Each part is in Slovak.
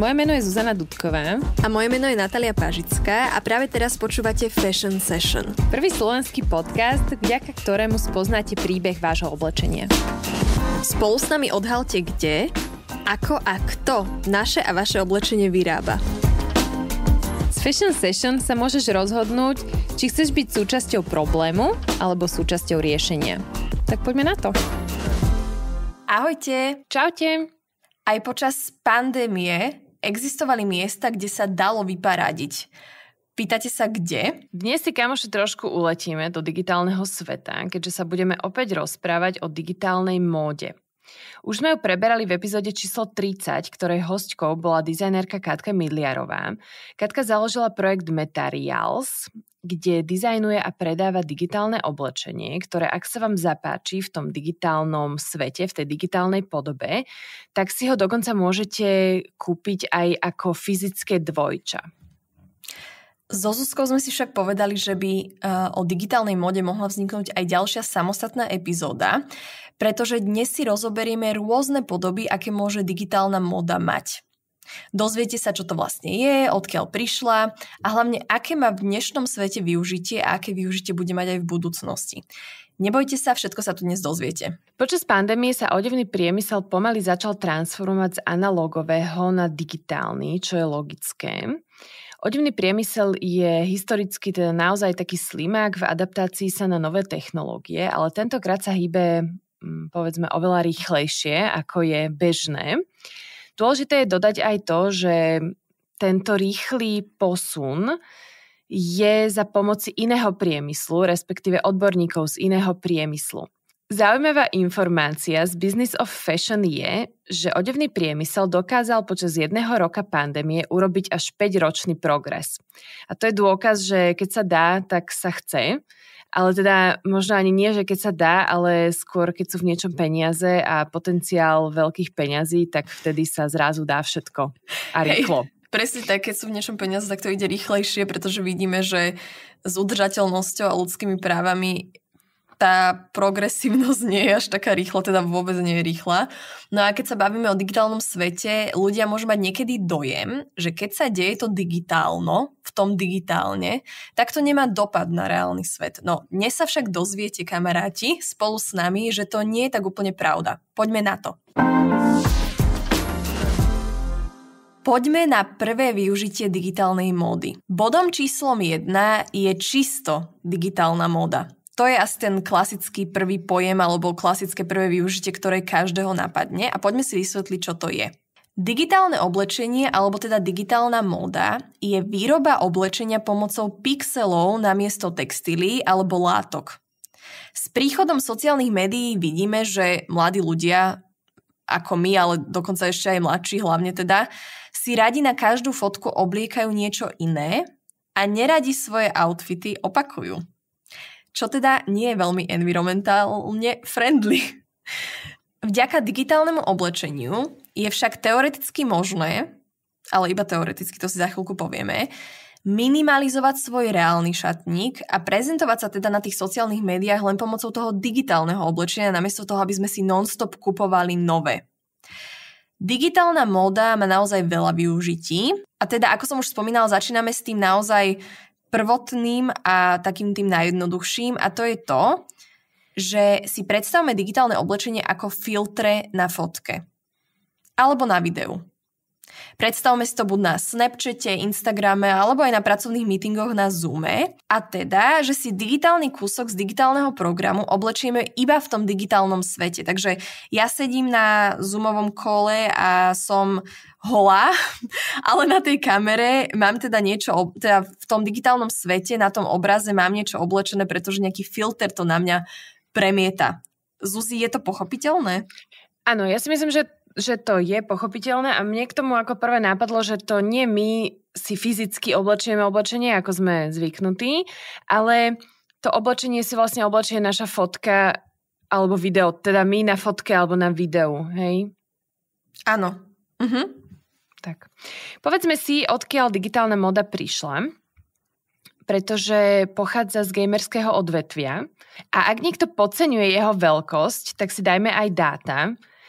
Moje meno je Zuzana Dudková. A moje meno je Natalia Pažická a práve teraz počúvate Fashion Session. Prvý slovenský podcast, vďaka ktorému spoznáte príbeh vášho oblečenia. Spolu s nami odhalte kde, ako a kto naše a vaše oblečenie vyrába. S Fashion Session sa môžeš rozhodnúť, či chceš byť súčasťou problému alebo súčasťou riešenia. Tak poďme na to. Ahojte. Čaute. Aj počas pandémie existovali miesta, kde sa dalo vyparadiť. Pýtate sa, kde? Dnes si, kamoši, trošku uletíme do digitálneho sveta, keďže sa budeme opäť rozprávať o digitálnej móde. Už sme ju preberali v epizóde číslo 30, ktorej hostkou bola dizajnerka Katka Midliarová. Katka založila projekt Metarials kde dizajnuje a predáva digitálne oblečenie, ktoré ak sa vám zapáči v tom digitálnom svete, v tej digitálnej podobe, tak si ho dokonca môžete kúpiť aj ako fyzické dvojča. So Zuzkou sme si však povedali, že by eh, o digitálnej mode mohla vzniknúť aj ďalšia samostatná epizóda, pretože dnes si rozoberieme rôzne podoby, aké môže digitálna moda mať. Dozviete sa, čo to vlastne je, odkiaľ prišla a hlavne, aké má v dnešnom svete využitie a aké využitie bude mať aj v budúcnosti. Nebojte sa, všetko sa tu dnes dozviete. Počas pandémie sa odevný priemysel pomaly začal transformovať z analogového na digitálny, čo je logické. Odevný priemysel je historicky teda naozaj taký slimák v adaptácii sa na nové technológie, ale tentokrát sa hýbe mm, povedzme oveľa rýchlejšie, ako je bežné. Dôležité je dodať aj to, že tento rýchly posun je za pomoci iného priemyslu, respektíve odborníkov z iného priemyslu. Zaujímavá informácia z Business of Fashion je, že odevný priemysel dokázal počas jedného roka pandémie urobiť až 5-ročný progres. A to je dôkaz, že keď sa dá, tak sa chce ale teda možno ani nie, že keď sa dá, ale skôr keď sú v niečom peniaze a potenciál veľkých peňazí, tak vtedy sa zrazu dá všetko a rýchlo. Hej. Presne tak, keď sú v niečom peniaze, tak to ide rýchlejšie, pretože vidíme, že s udržateľnosťou a ľudskými právami tá progresívnosť nie je až taká rýchla, teda vôbec nie je rýchla. No a keď sa bavíme o digitálnom svete, ľudia môžu mať niekedy dojem, že keď sa deje to digitálno, v tom digitálne, tak to nemá dopad na reálny svet. No, dnes sa však dozviete, kamaráti, spolu s nami, že to nie je tak úplne pravda. Poďme na to. Poďme na prvé využitie digitálnej módy. Bodom číslom 1 je čisto digitálna móda to je asi ten klasický prvý pojem alebo klasické prvé využitie, ktoré každého napadne a poďme si vysvetliť, čo to je. Digitálne oblečenie alebo teda digitálna móda je výroba oblečenia pomocou pixelov namiesto textílií alebo látok. S príchodom sociálnych médií vidíme, že mladí ľudia ako my, ale dokonca ešte aj mladší hlavne teda, si radi na každú fotku obliekajú niečo iné a neradi svoje outfity opakujú čo teda nie je veľmi environmentálne friendly. Vďaka digitálnemu oblečeniu je však teoreticky možné, ale iba teoreticky, to si za chvíľku povieme, minimalizovať svoj reálny šatník a prezentovať sa teda na tých sociálnych médiách len pomocou toho digitálneho oblečenia, namiesto toho, aby sme si non-stop kupovali nové. Digitálna móda má naozaj veľa využití a teda, ako som už spomínal, začíname s tým naozaj prvotným a takým tým najjednoduchším a to je to, že si predstavme digitálne oblečenie ako filtre na fotke alebo na videu. Predstavme si to buď na Snapchate, Instagrame alebo aj na pracovných meetingoch na Zoome a teda, že si digitálny kúsok z digitálneho programu oblečieme iba v tom digitálnom svete. Takže ja sedím na Zoomovom kole a som holá, ale na tej kamere mám teda niečo, teda v tom digitálnom svete, na tom obraze mám niečo oblečené, pretože nejaký filter to na mňa premieta. Zuzi, je to pochopiteľné? Áno, ja si myslím, že, že to je pochopiteľné a mne k tomu ako prvé nápadlo, že to nie my si fyzicky oblečujeme oblečenie, ako sme zvyknutí, ale to oblečenie si vlastne oblečuje naša fotka alebo video, teda my na fotke alebo na videu, hej? Áno. Uh-huh tak. Povedzme si, odkiaľ digitálna moda prišla pretože pochádza z gamerského odvetvia a ak niekto podceňuje jeho veľkosť, tak si dajme aj dáta.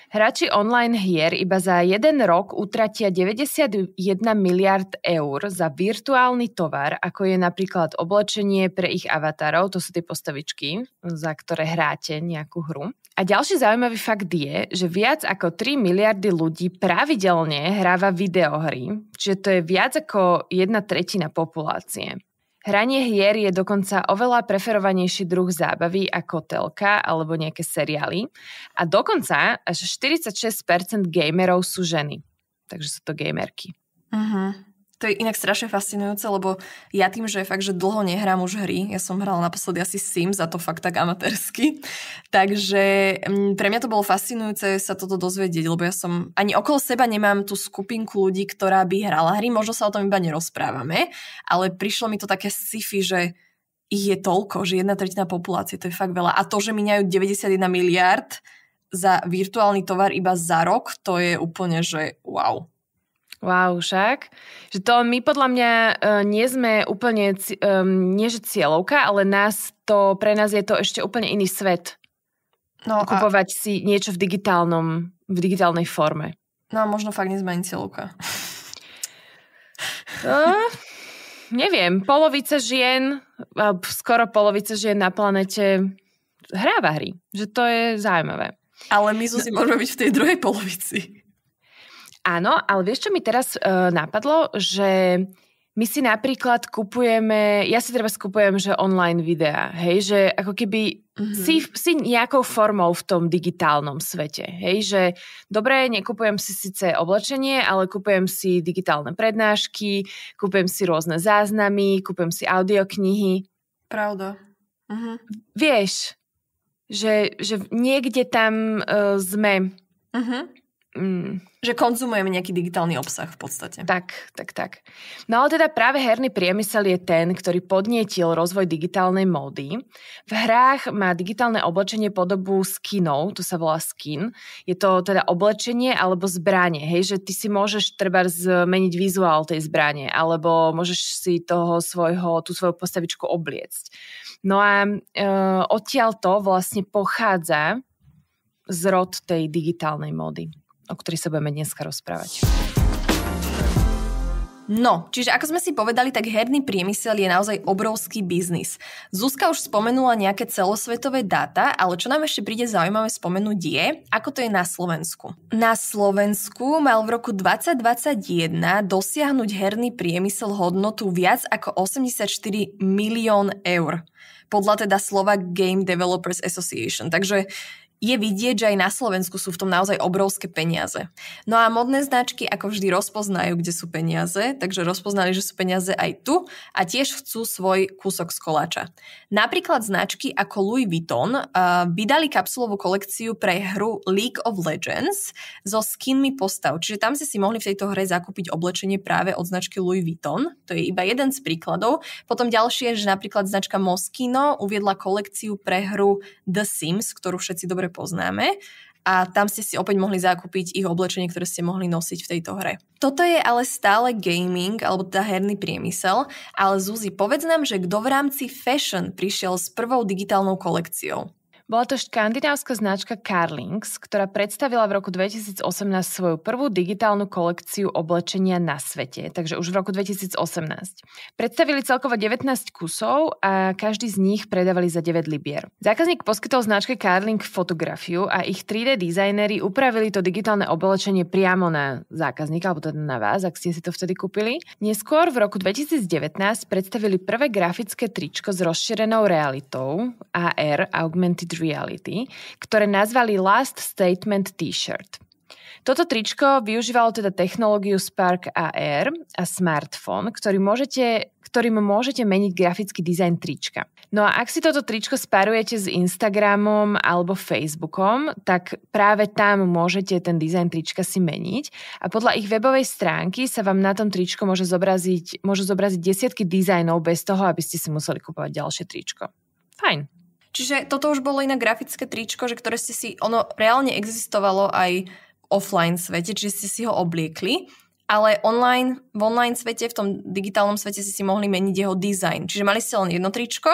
Hráči online hier iba za jeden rok utratia 91 miliard eur za virtuálny tovar, ako je napríklad oblečenie pre ich avatarov, to sú tie postavičky, za ktoré hráte nejakú hru. A ďalší zaujímavý fakt je, že viac ako 3 miliardy ľudí pravidelne hráva videohry, čiže to je viac ako jedna tretina populácie. Hranie hier je dokonca oveľa preferovanejší druh zábavy ako telka alebo nejaké seriály a dokonca až 46% gamerov sú ženy. Takže sú to gamerky. Uh-huh. To je inak strašne fascinujúce, lebo ja tým, že fakt, že dlho nehrám už hry, ja som hrala naposledy asi Sims a to fakt tak amatérsky, takže mm, pre mňa to bolo fascinujúce sa toto dozvedieť, lebo ja som ani okolo seba nemám tú skupinku ľudí, ktorá by hrala hry, možno sa o tom iba nerozprávame, ale prišlo mi to také sci-fi, že ich je toľko, že jedna tretina populácie, to je fakt veľa. A to, že miňajú 91 miliard za virtuálny tovar iba za rok, to je úplne, že wow. Wow, však. Že to my podľa mňa e, nie sme úplne, um, nie že cieľovka, ale nás to, pre nás je to ešte úplne iný svet. No Kupovať a... si niečo v digitálnom, v digitálnej forme. No a možno fakt nie sme ani cieľovka. Uh, neviem, polovica žien, skoro polovica žien na planete hráva hry. Že to je zaujímavé. Ale my no- si no. môžeme byť v tej druhej polovici. Áno, ale vieš, čo mi teraz uh, napadlo, že my si napríklad kupujeme, ja si teraz kupujem, že online videá, hej, že ako keby mm-hmm. si, si nejakou formou v tom digitálnom svete, hej, že dobre, nekupujem si síce oblečenie, ale kupujem si digitálne prednášky, kupujem si rôzne záznamy, kupujem si audioknihy. Pravda. Mm-hmm. Vieš, že, že niekde tam uh, sme. Mm-hmm. Mm. Že konzumujeme nejaký digitálny obsah v podstate. Tak, tak, tak. No ale teda práve herný priemysel je ten, ktorý podnietil rozvoj digitálnej módy. V hrách má digitálne oblečenie podobu skinov, to sa volá skin. Je to teda oblečenie alebo zbranie, hej, že ty si môžeš treba zmeniť vizuál tej zbranie, alebo môžeš si toho svojho, tú svoju postavičku obliecť. No a e, odtiaľ to vlastne pochádza zrod tej digitálnej módy o ktorý sa budeme dneska rozprávať. No, čiže ako sme si povedali, tak herný priemysel je naozaj obrovský biznis. Zuzka už spomenula nejaké celosvetové dáta, ale čo nám ešte príde zaujímavé spomenúť je, ako to je na Slovensku. Na Slovensku mal v roku 2021 dosiahnuť herný priemysel hodnotu viac ako 84 milión eur podľa teda slova Game Developers Association. Takže je vidieť, že aj na Slovensku sú v tom naozaj obrovské peniaze. No a modné značky ako vždy rozpoznajú, kde sú peniaze, takže rozpoznali, že sú peniaze aj tu a tiež chcú svoj kúsok z koláča. Napríklad značky ako Louis Vuitton uh, eh, vydali kapsulovú kolekciu pre hru League of Legends so skinmi postav, čiže tam si si mohli v tejto hre zakúpiť oblečenie práve od značky Louis Vuitton, to je iba jeden z príkladov. Potom ďalšie, že napríklad značka Moschino uviedla kolekciu pre hru The Sims, ktorú všetci dobre poznáme a tam ste si opäť mohli zakúpiť ich oblečenie, ktoré ste mohli nosiť v tejto hre. Toto je ale stále gaming, alebo teda herný priemysel, ale Zuzi, povedz nám, že kto v rámci fashion prišiel s prvou digitálnou kolekciou? Bola to škandinávska značka Carlings, ktorá predstavila v roku 2018 svoju prvú digitálnu kolekciu oblečenia na svete, takže už v roku 2018. Predstavili celkovo 19 kusov a každý z nich predávali za 9 libier. Zákazník poskytol značke Carling fotografiu a ich 3D dizajneri upravili to digitálne oblečenie priamo na zákazníka, alebo teda na vás, ak ste si to vtedy kúpili. Neskôr v roku 2019 predstavili prvé grafické tričko s rozšírenou realitou AR, Augmented Reality, ktoré nazvali Last Statement T-shirt. Toto tričko využívalo teda technológiu Spark AR a smartfón, ktorý môžete, ktorým môžete meniť grafický dizajn trička. No a ak si toto tričko sparujete s Instagramom alebo Facebookom, tak práve tam môžete ten dizajn trička si meniť a podľa ich webovej stránky sa vám na tom tričko môže zobraziť, môžu zobraziť desiatky dizajnov bez toho, aby ste si museli kúpovať ďalšie tričko. Fajn. Čiže toto už bolo iné grafické tričko, že ktoré ste si, ono reálne existovalo aj v offline svete, čiže ste si ho obliekli, ale online, v online svete, v tom digitálnom svete si si mohli meniť jeho design. Čiže mali ste len jedno tričko,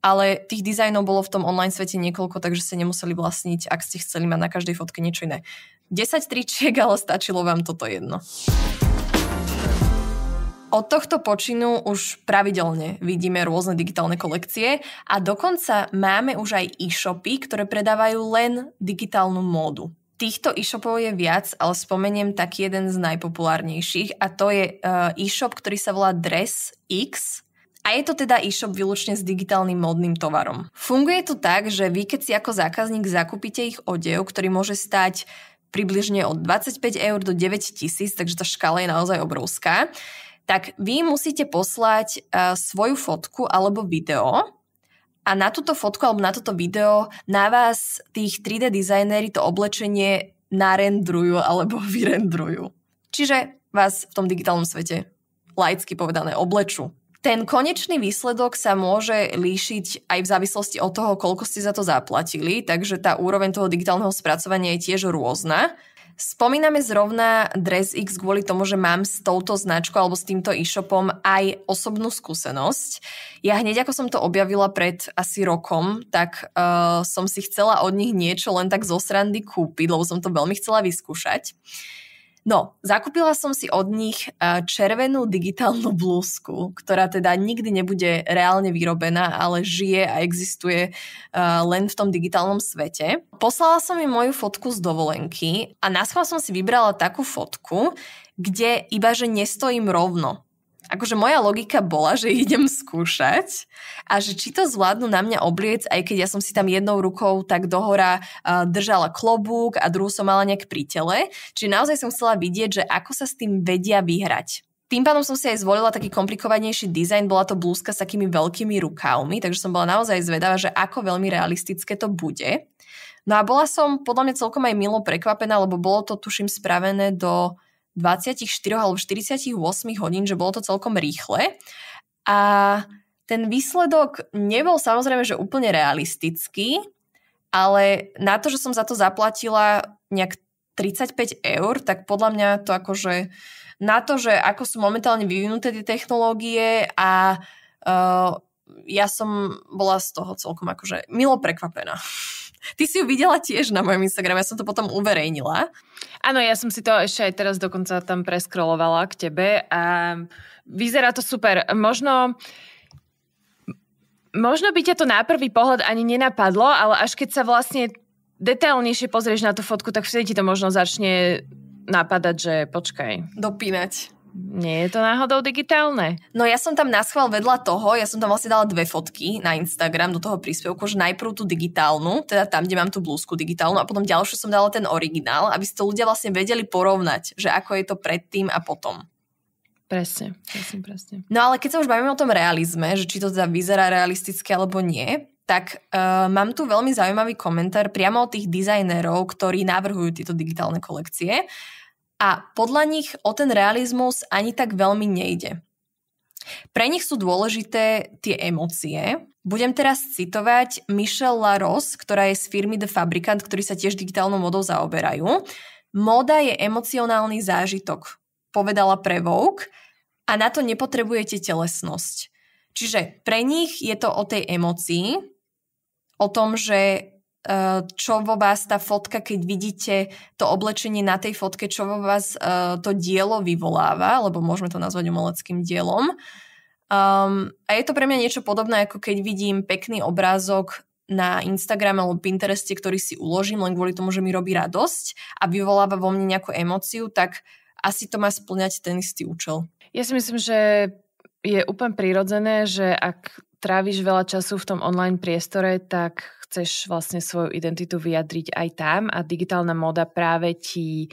ale tých dizajnov bolo v tom online svete niekoľko, takže ste nemuseli vlastniť, ak ste chceli mať na každej fotke niečo iné. 10 tričiek, ale stačilo vám toto jedno. Od tohto počinu už pravidelne vidíme rôzne digitálne kolekcie a dokonca máme už aj e-shopy, ktoré predávajú len digitálnu módu. Týchto e-shopov je viac, ale spomeniem tak jeden z najpopulárnejších a to je eh, e-shop, ktorý sa volá Dress X a je to teda e-shop výlučne s digitálnym modným tovarom. Funguje to tak, že vy keď si ako zákazník zakúpite ich odev, ktorý môže stať približne od 25 eur do 9 tisíc, takže tá škala je naozaj obrovská, tak vy musíte poslať uh, svoju fotku alebo video a na túto fotku alebo na toto video na vás tých 3D dizajnéri to oblečenie narendrujú alebo vyrendrujú. Čiže vás v tom digitálnom svete laicky povedané obleču. Ten konečný výsledok sa môže líšiť aj v závislosti od toho, koľko ste za to zaplatili, takže tá úroveň toho digitálneho spracovania je tiež rôzna. Spomíname zrovna DressX kvôli tomu, že mám s touto značkou alebo s týmto e-shopom aj osobnú skúsenosť. Ja hneď ako som to objavila pred asi rokom, tak uh, som si chcela od nich niečo len tak zo srandy kúpiť, lebo som to veľmi chcela vyskúšať. No, zakúpila som si od nich e, červenú digitálnu blúzku, ktorá teda nikdy nebude reálne vyrobená, ale žije a existuje e, len v tom digitálnom svete. Poslala som im moju fotku z dovolenky a na som si vybrala takú fotku, kde iba že nestojím rovno, akože moja logika bola, že idem skúšať a že či to zvládnu na mňa obliec, aj keď ja som si tam jednou rukou tak dohora uh, držala klobúk a druhú som mala nejak pri tele. Čiže naozaj som chcela vidieť, že ako sa s tým vedia vyhrať. Tým pádom som si aj zvolila taký komplikovanejší dizajn, bola to blúzka s takými veľkými rukávmi, takže som bola naozaj zvedavá, že ako veľmi realistické to bude. No a bola som podľa mňa celkom aj milo prekvapená, lebo bolo to tuším spravené do 24 alebo 48 hodín, že bolo to celkom rýchle. A ten výsledok nebol samozrejme, že úplne realistický, ale na to, že som za to zaplatila nejak 35 eur, tak podľa mňa to akože na to, že ako sú momentálne vyvinuté tie technológie a uh, ja som bola z toho celkom akože milo prekvapená. Ty si ju videla tiež na mojom Instagrame, ja som to potom uverejnila. Áno, ja som si to ešte aj teraz dokonca tam preskrolovala k tebe a vyzerá to super. Možno možno by ťa to na prvý pohľad ani nenapadlo, ale až keď sa vlastne detailnejšie pozrieš na tú fotku, tak vtedy ti to možno začne napadať, že počkaj. Dopínať. Nie je to náhodou digitálne? No ja som tam náschval vedľa toho, ja som tam vlastne dala dve fotky na Instagram do toho príspevku, že najprv tú digitálnu, teda tam, kde mám tú blúzku digitálnu a potom ďalšiu som dala ten originál, aby ste to ľudia vlastne vedeli porovnať, že ako je to predtým a potom. Presne, presne, presne. No ale keď sa už bavíme o tom realizme, že či to teda vyzerá realisticky alebo nie, tak uh, mám tu veľmi zaujímavý komentár priamo od tých dizajnerov, ktorí navrhujú tieto digitálne kolekcie a podľa nich o ten realizmus ani tak veľmi nejde. Pre nich sú dôležité tie emócie. Budem teraz citovať Michelle LaRose, ktorá je z firmy The Fabricant, ktorí sa tiež digitálnou modou zaoberajú. Móda je emocionálny zážitok, povedala pre Vogue, a na to nepotrebujete telesnosť. Čiže pre nich je to o tej emocii, o tom, že Ehm, čo vo vás tá fotka, keď vidíte to oblečenie na tej fotke, čo vo vás ehm, to dielo vyvoláva, lebo môžeme to nazvať umeleckým dielom. Um, a je to pre mňa niečo podobné, ako keď vidím pekný obrázok na Instagrame alebo Pintereste, ktorý si uložím len kvôli tomu, že mi robí radosť a vyvoláva vo mne nejakú emociu, tak asi to má splňať ten istý účel. Ja si myslím, že je úplne prirodzené, že ak tráviš veľa času v tom online priestore, tak chceš vlastne svoju identitu vyjadriť aj tam a digitálna moda práve ti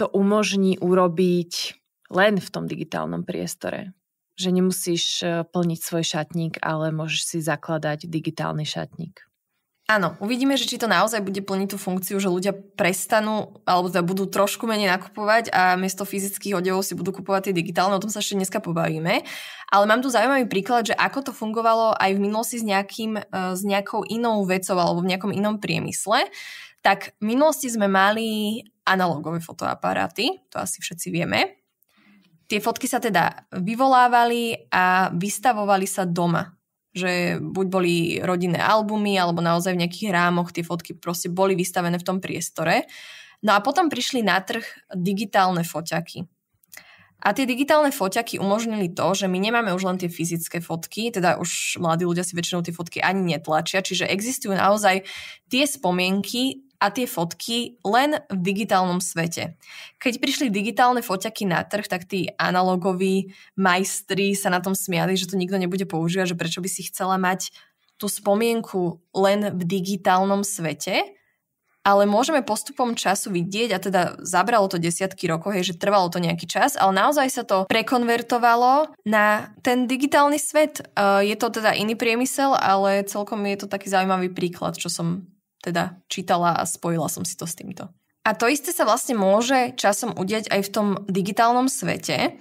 to umožní urobiť len v tom digitálnom priestore. Že nemusíš eh, plniť svoj šatník, ale môžeš si zakladať digitálny šatník. Áno, uvidíme, že či to naozaj bude plniť tú funkciu, že ľudia prestanú alebo teda budú trošku menej nakupovať a miesto fyzických odevov si budú kupovať tie digitálne, o tom sa ešte dneska pobavíme. Ale mám tu zaujímavý príklad, že ako to fungovalo aj v minulosti s, nejakým, e, s nejakou inou vecou alebo v nejakom inom priemysle. Tak v minulosti sme mali analogové fotoaparáty, to asi všetci vieme. Tie fotky sa teda vyvolávali a vystavovali sa doma že buď boli rodinné albumy, alebo naozaj v nejakých rámoch tie fotky proste boli vystavené v tom priestore. No a potom prišli na trh digitálne foťaky. A tie digitálne foťaky umožnili to, že my nemáme už len tie fyzické fotky, teda už mladí ľudia si väčšinou tie fotky ani netlačia, čiže existujú naozaj tie spomienky a tie fotky len v digitálnom svete. Keď prišli digitálne foťaky na trh, tak tí analogoví majstri sa na tom smiali, že to nikto nebude používať, že prečo by si chcela mať tú spomienku len v digitálnom svete, ale môžeme postupom času vidieť, a teda zabralo to desiatky rokov, hej, že trvalo to nejaký čas, ale naozaj sa to prekonvertovalo na ten digitálny svet. E, je to teda iný priemysel, ale celkom je to taký zaujímavý príklad, čo som teda čítala a spojila som si to s týmto. A to isté sa vlastne môže časom udiať aj v tom digitálnom svete,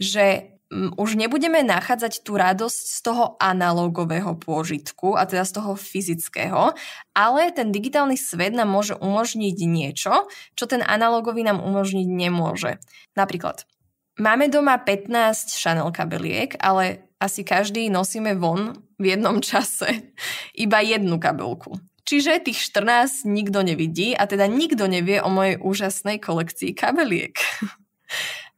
že už nebudeme nachádzať tú radosť z toho analogového pôžitku, a teda z toho fyzického, ale ten digitálny svet nám môže umožniť niečo, čo ten analogový nám umožniť nemôže. Napríklad, máme doma 15 Chanel kabeliek, ale asi každý nosíme von v jednom čase iba jednu kabelku. Čiže tých 14 nikto nevidí a teda nikto nevie o mojej úžasnej kolekcii kabeliek.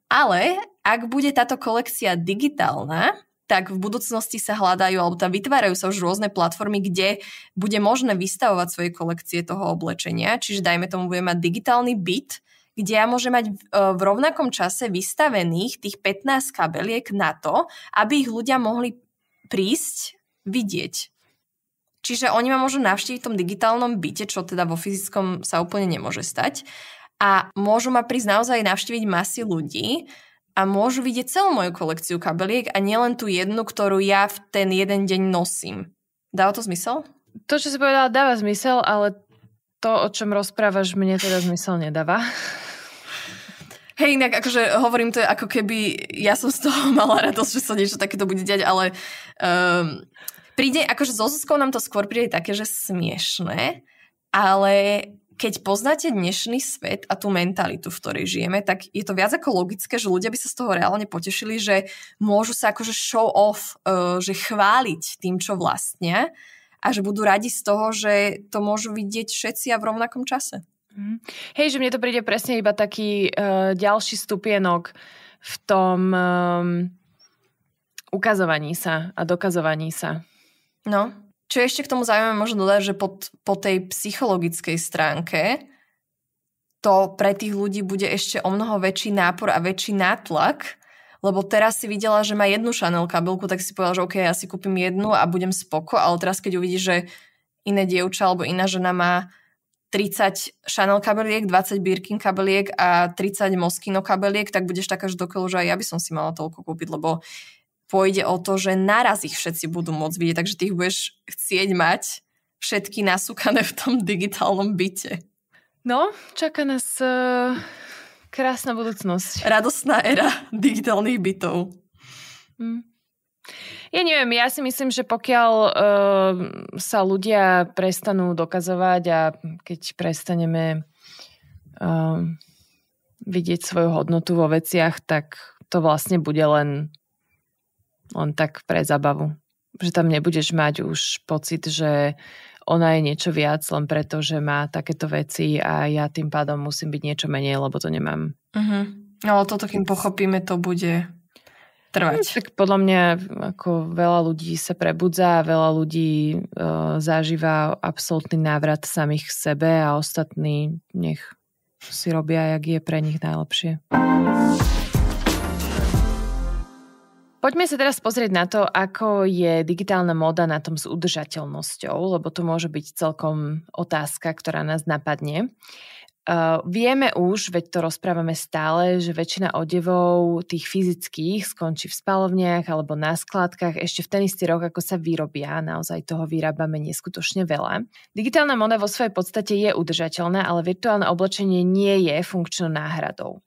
Ale ak bude táto kolekcia digitálna, tak v budúcnosti sa hľadajú, alebo tam vytvárajú sa už rôzne platformy, kde bude možné vystavovať svoje kolekcie toho oblečenia. Čiže dajme tomu, budem mať digitálny byt, kde ja môžem mať v e, rovnakom čase vystavených tých 15 kabeliek na to, aby ich ľudia mohli prísť vidieť Čiže oni ma môžu navštíviť v tom digitálnom byte, čo teda vo fyzickom sa úplne nemôže stať. A môžu ma prísť naozaj navštíviť masy ľudí a môžu vidieť celú moju kolekciu kabeliek a nielen tú jednu, ktorú ja v ten jeden deň nosím. Dáva to zmysel? To, čo si povedala, dáva zmysel, ale to, o čom rozprávaš, mne teda zmysel nedáva. Hej, inak akože hovorím to ako keby ja som z toho mala radosť, že sa niečo takéto bude diať, ale um, príde, akože so Zuzkou nám to skôr príde také, že smiešné, ale keď poznáte dnešný svet a tú mentalitu, v ktorej žijeme, tak je to viac ako logické, že ľudia by sa z toho reálne potešili, že môžu sa akože show off, e, že chváliť tým, čo vlastne, a že budú radi z toho, že to môžu vidieť všetci a v rovnakom čase. Mm. Hej, že mne to príde presne iba taký uh, ďalší stupienok v tom um, ukazovaní sa a dokazovaní sa. No, čo ešte k tomu zaujímavé možno dodať, že pod, po tej psychologickej stránke to pre tých ľudí bude ešte o mnoho väčší nápor a väčší nátlak, lebo teraz si videla, že má jednu Chanel kabelku, tak si povedala, že OK, ja si kúpim jednu a budem spoko, ale teraz keď uvidí, že iné dievča alebo iná žena má 30 Chanel kabeliek, 20 Birkin kabeliek a 30 Moschino kabeliek, tak budeš taká, že dokolo, že aj ja by som si mala toľko kúpiť, lebo pôjde o to, že naraz ich všetci budú môcť vidieť, takže ty ich budeš chcieť mať všetky nasúkané v tom digitálnom byte. No, čaká nás uh, krásna budúcnosť. Radostná éra digitálnych bytov. Mm. Ja neviem, ja si myslím, že pokiaľ uh, sa ľudia prestanú dokazovať a keď prestaneme uh, vidieť svoju hodnotu vo veciach, tak to vlastne bude len len tak pre zabavu. Že tam nebudeš mať už pocit, že ona je niečo viac len preto, že má takéto veci a ja tým pádom musím byť niečo menej, lebo to nemám. Uh-huh. ale toto, kým pochopíme, to bude trvať. No, tak podľa mňa ako veľa ľudí sa prebudza a veľa ľudí e, zažíva absolútny návrat samých k sebe a ostatní nech si robia, jak je pre nich najlepšie. Poďme sa teraz pozrieť na to, ako je digitálna móda na tom s udržateľnosťou, lebo to môže byť celkom otázka, ktorá nás napadne. Uh, vieme už, veď to rozprávame stále, že väčšina odevov tých fyzických skončí v spalovniach alebo na skládkach ešte v ten istý rok, ako sa vyrobia. Naozaj toho vyrábame neskutočne veľa. Digitálna moda vo svojej podstate je udržateľná, ale virtuálne oblečenie nie je funkčnou náhradou.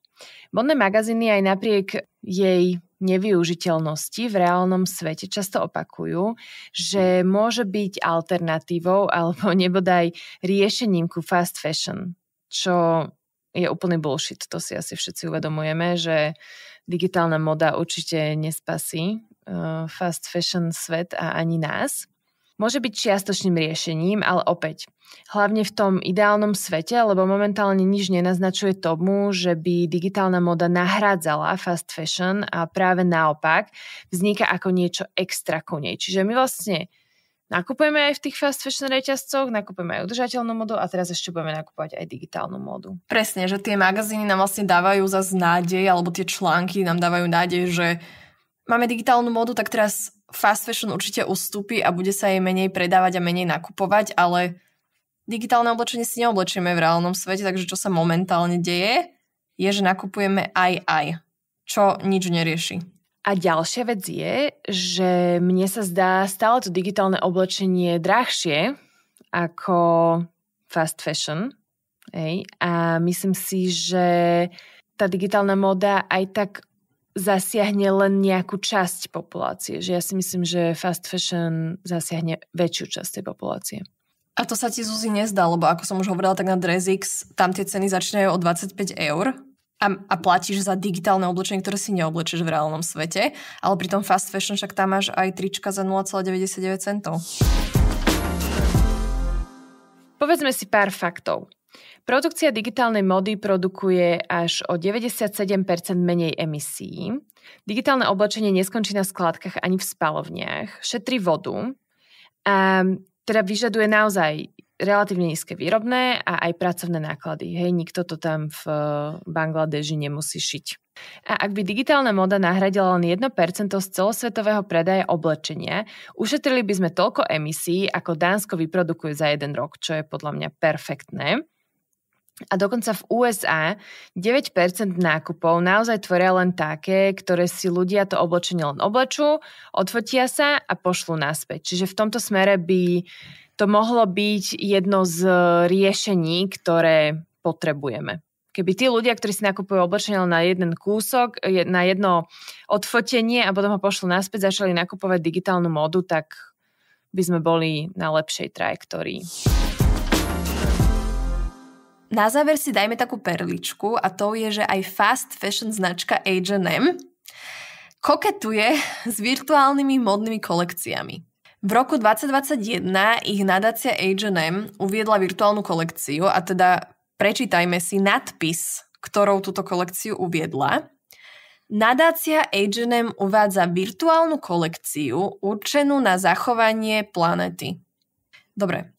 Modné magazíny aj napriek jej nevyužiteľnosti v reálnom svete často opakujú, že môže byť alternatívou alebo nebodaj riešením ku fast fashion, čo je úplný bullshit. To si asi všetci uvedomujeme, že digitálna moda určite nespasí eh, fast fashion svet a ani nás. Môže byť čiastočným riešením, ale opäť, hlavne v tom ideálnom svete, lebo momentálne nič nenaznačuje tomu, že by digitálna moda nahrádzala fast fashion a práve naopak vzniká ako niečo extra ku nej. Čiže my vlastne nakupujeme aj v tých fast fashion reťazcoch, nakupujeme aj udržateľnú modu a teraz ešte budeme nakupovať aj digitálnu modu. Presne, že tie magazíny nám vlastne dávajú za nádej, alebo tie články nám dávajú nádej, že máme digitálnu modu, tak teraz fast fashion určite ustúpi a bude sa jej menej predávať a menej nakupovať, ale digitálne oblečenie si neoblečíme v reálnom svete, takže čo sa momentálne deje, je, že nakupujeme aj aj, čo nič nerieši. A ďalšia vec je, že mne sa zdá stále to digitálne oblečenie drahšie ako fast fashion. Ej? A myslím si, že tá digitálna moda aj tak zasiahne len nejakú časť populácie. Že ja si myslím, že fast fashion zasiahne väčšiu časť tej populácie. A to sa ti, Zuzi, nezdá, lebo ako som už hovorila, tak na DressX tam tie ceny začínajú od 25 eur a, a platíš za digitálne oblečenie, ktoré si neoblečeš v reálnom svete, ale pri tom fast fashion však tam máš aj trička za 0,99 centov. Povedzme si pár faktov. Produkcia digitálnej mody produkuje až o 97% menej emisí. Digitálne oblečenie neskončí na skládkach ani v spalovniach, šetrí vodu a teda vyžaduje naozaj relatívne nízke výrobné a aj pracovné náklady. Hej, nikto to tam v Bangladeži nemusí šiť. A ak by digitálna moda nahradila len 1% z celosvetového predaja oblečenia, ušetrili by sme toľko emisí, ako Dánsko vyprodukuje za jeden rok, čo je podľa mňa perfektné. A dokonca v USA 9% nákupov naozaj tvoria len také, ktoré si ľudia to oblečenie len oblečú, odfotia sa a pošlú naspäť. Čiže v tomto smere by to mohlo byť jedno z riešení, ktoré potrebujeme. Keby tí ľudia, ktorí si nakupujú oblečenie na jeden kúsok, na jedno odfotenie a potom ho pošlú naspäť, začali nakupovať digitálnu modu, tak by sme boli na lepšej trajektórii na záver si dajme takú perličku a to je, že aj fast fashion značka H&M koketuje s virtuálnymi modnými kolekciami. V roku 2021 ich nadácia H&M uviedla virtuálnu kolekciu a teda prečítajme si nadpis, ktorou túto kolekciu uviedla. Nadácia H&M uvádza virtuálnu kolekciu určenú na zachovanie planety. Dobre,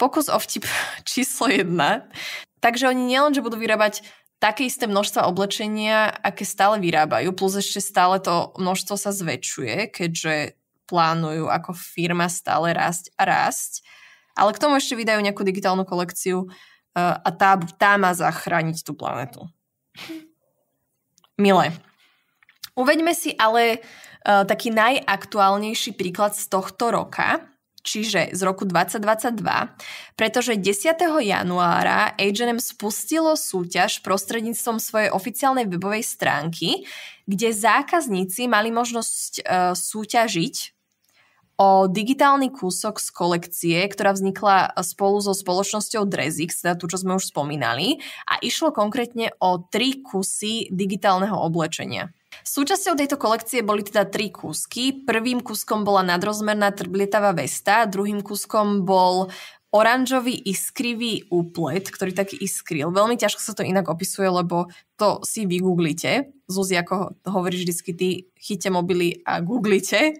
Pokus o vtip číslo jedna. Takže oni nielen, že budú vyrábať také isté množstva oblečenia, aké stále vyrábajú, plus ešte stále to množstvo sa zväčšuje, keďže plánujú ako firma stále rásť a rásť. Ale k tomu ešte vydajú nejakú digitálnu kolekciu eh, a tá, tá má zachrániť tú planetu. Milé. Uveďme si ale eh, taký najaktuálnejší príklad z tohto roka čiže z roku 2022, pretože 10. januára H&M spustilo súťaž prostredníctvom svojej oficiálnej webovej stránky, kde zákazníci mali možnosť e, súťažiť o digitálny kúsok z kolekcie, ktorá vznikla e, spolu so spoločnosťou Drezix, teda tú, čo sme už spomínali, a išlo konkrétne o tri kusy digitálneho oblečenia. Súčasťou tejto kolekcie boli teda tri kúsky. Prvým kúskom bola nadrozmerná trblietavá vesta, druhým kúskom bol oranžový iskrivý úplet, ktorý taký iskril. Veľmi ťažko sa to inak opisuje, lebo to si vygooglite. Zuzi, ako hovorí vždycky, ty chyťte mobily a googlite.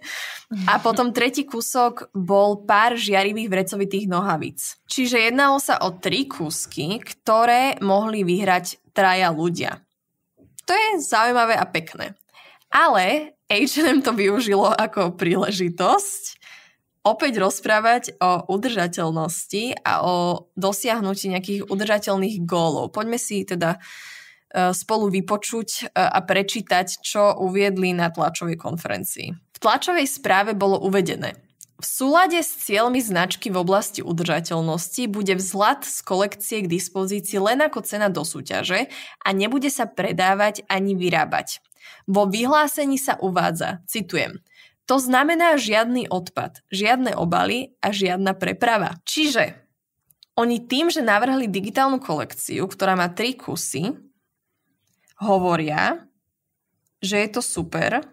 A potom tretí kúsok bol pár žiarivých vrecovitých nohavíc, Čiže jednalo sa o tri kúsky, ktoré mohli vyhrať traja ľudia to je zaujímavé a pekné. Ale H&M to využilo ako príležitosť opäť rozprávať o udržateľnosti a o dosiahnutí nejakých udržateľných gólov. Poďme si teda e, spolu vypočuť e, a prečítať, čo uviedli na tlačovej konferencii. V tlačovej správe bolo uvedené, v súlade s cieľmi značky v oblasti udržateľnosti bude vzhľad z kolekcie k dispozícii len ako cena do súťaže a nebude sa predávať ani vyrábať. Vo vyhlásení sa uvádza, citujem, to znamená žiadny odpad, žiadne obaly a žiadna preprava. Čiže oni tým, že navrhli digitálnu kolekciu, ktorá má tri kusy, hovoria, že je to super,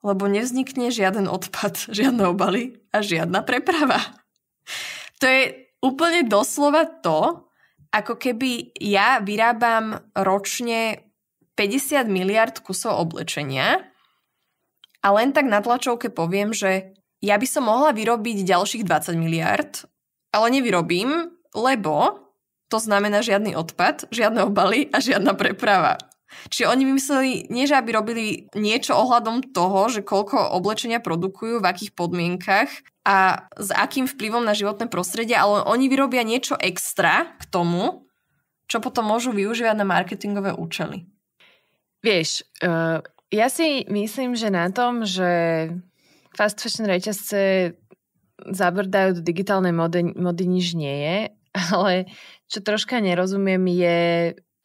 lebo nevznikne žiaden odpad, žiadne obaly a žiadna preprava. To je úplne doslova to, ako keby ja vyrábam ročne 50 miliard kusov oblečenia a len tak na tlačovke poviem, že ja by som mohla vyrobiť ďalších 20 miliard, ale nevyrobím, lebo to znamená žiadny odpad, žiadne obaly a žiadna preprava. Čiže oni mysleli nie že aby robili niečo ohľadom toho, že koľko oblečenia produkujú, v akých podmienkach a s akým vplyvom na životné prostredie, ale oni vyrobia niečo extra k tomu, čo potom môžu využívať na marketingové účely. Vieš, uh, ja si myslím, že na tom, že fast fashion reťazce zabrdajú do digitálnej mody, mody nič nie je, ale čo troška nerozumiem je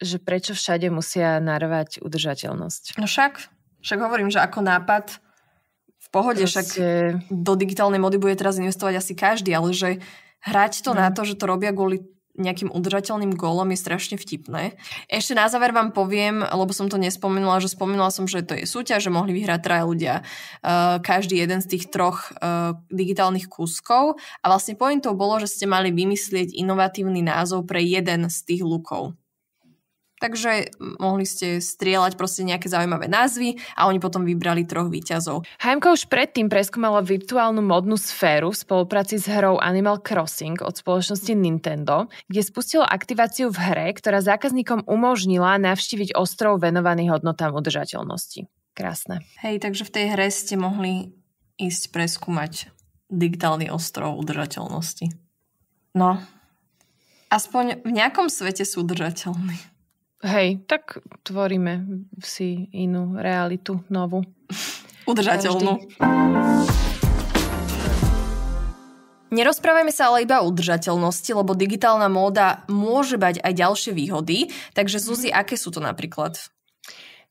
že prečo všade musia narvať udržateľnosť. No však, však hovorím, že ako nápad v pohode, Proste... však do digitálnej mody bude teraz investovať asi každý, ale že hrať to no. na to, že to robia kvôli nejakým udržateľným gólom je strašne vtipné. Ešte na záver vám poviem, lebo som to nespomenula, že spomenula som, že to je súťaž, že mohli vyhrať traja ľudia uh, každý jeden z tých troch uh, digitálnych kúskov a vlastne pointou bolo, že ste mali vymyslieť inovatívny názov pre jeden z tých lukov. Takže mohli ste strieľať proste nejaké zaujímavé názvy a oni potom vybrali troch výťazov. HMK už predtým preskúmala virtuálnu modnú sféru v spolupráci s hrou Animal Crossing od spoločnosti Nintendo, kde spustilo aktiváciu v hre, ktorá zákazníkom umožnila navštíviť ostrov venovaný hodnotám udržateľnosti. Krásne. Hej, takže v tej hre ste mohli ísť preskúmať digitálny ostrov udržateľnosti. No, aspoň v nejakom svete sú udržateľní. Hej, tak tvoríme si inú realitu, novú. Udržateľnú. Nerozprávajme sa ale iba o udržateľnosti, lebo digitálna móda môže mať aj ďalšie výhody. Takže Zuzi, aké sú to napríklad?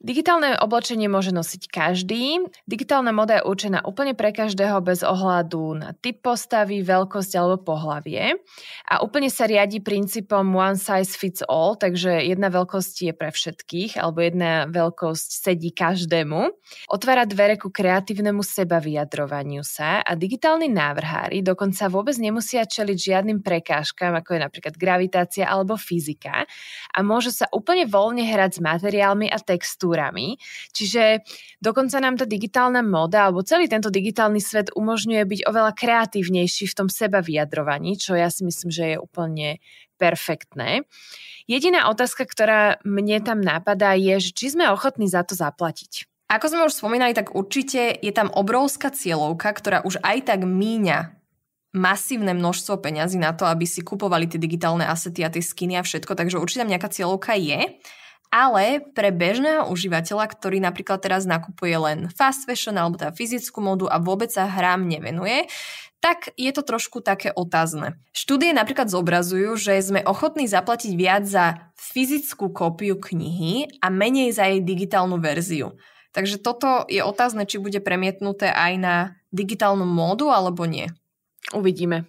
Digitálne oblečenie môže nosiť každý. Digitálna moda je určená úplne pre každého bez ohľadu na typ postavy, veľkosť alebo pohlavie. A úplne sa riadi princípom one size fits all, takže jedna veľkosť je pre všetkých alebo jedna veľkosť sedí každému. Otvára dvere ku kreatívnemu seba vyjadrovaniu sa a digitálni návrhári dokonca vôbec nemusia čeliť žiadnym prekážkam, ako je napríklad gravitácia alebo fyzika a môžu sa úplne voľne hrať s materiálmi a textúrami štruktúrami. Čiže dokonca nám tá digitálna moda alebo celý tento digitálny svet umožňuje byť oveľa kreatívnejší v tom seba vyjadrovaní, čo ja si myslím, že je úplne perfektné. Jediná otázka, ktorá mne tam napadá, je, že či sme ochotní za to zaplatiť. Ako sme už spomínali, tak určite je tam obrovská cieľovka, ktorá už aj tak míňa masívne množstvo peňazí na to, aby si kupovali tie digitálne asety a tie skiny a všetko, takže určite tam nejaká cieľovka je ale pre bežného užívateľa, ktorý napríklad teraz nakupuje len fast fashion alebo tá teda fyzickú modu a vôbec sa hrám nevenuje, tak je to trošku také otázne. Štúdie napríklad zobrazujú, že sme ochotní zaplatiť viac za fyzickú kópiu knihy a menej za jej digitálnu verziu. Takže toto je otázne, či bude premietnuté aj na digitálnu módu alebo nie. Uvidíme.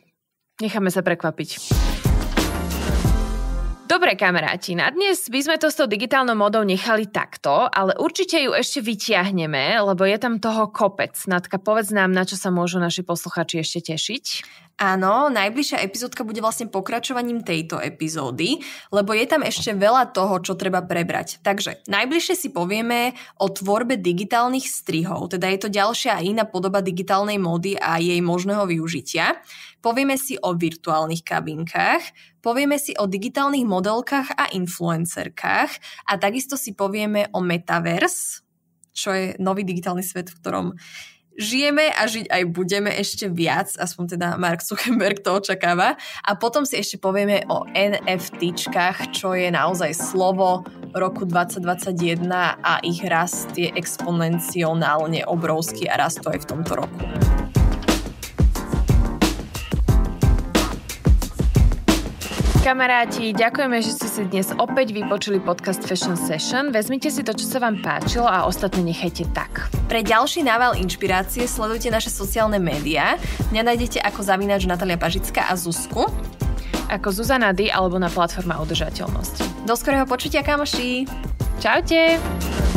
Necháme sa prekvapiť. Dobre kamaráti, na dnes by sme to s tou digitálnou modou nechali takto, ale určite ju ešte vyťahneme, lebo je tam toho kopec. Natka, povedz nám, na čo sa môžu naši posluchači ešte tešiť. Áno, najbližšia epizódka bude vlastne pokračovaním tejto epizódy, lebo je tam ešte veľa toho, čo treba prebrať. Takže najbližšie si povieme o tvorbe digitálnych strihov, teda je to ďalšia a iná podoba digitálnej módy a jej možného využitia. Povieme si o virtuálnych kabinkách, povieme si o digitálnych modelkách a influencerkách a takisto si povieme o metaverse, čo je nový digitálny svet, v ktorom žijeme a žiť aj budeme ešte viac, aspoň teda Mark Zuckerberg to očakáva. A potom si ešte povieme o NFTčkách, čo je naozaj slovo roku 2021 a ich rast je exponenciálne obrovský a to aj v tomto roku. kamaráti, ďakujeme, že ste si dnes opäť vypočuli podcast Fashion Session. Vezmite si to, čo sa vám páčilo a ostatne nechajte tak. Pre ďalší nával inšpirácie sledujte naše sociálne médiá. Mňa nájdete ako zavínač Natalia Pažická a Zuzku. Ako Zuzana D alebo na platforma Udržateľnosť. Do skorého počutia, kamoši! Čaute!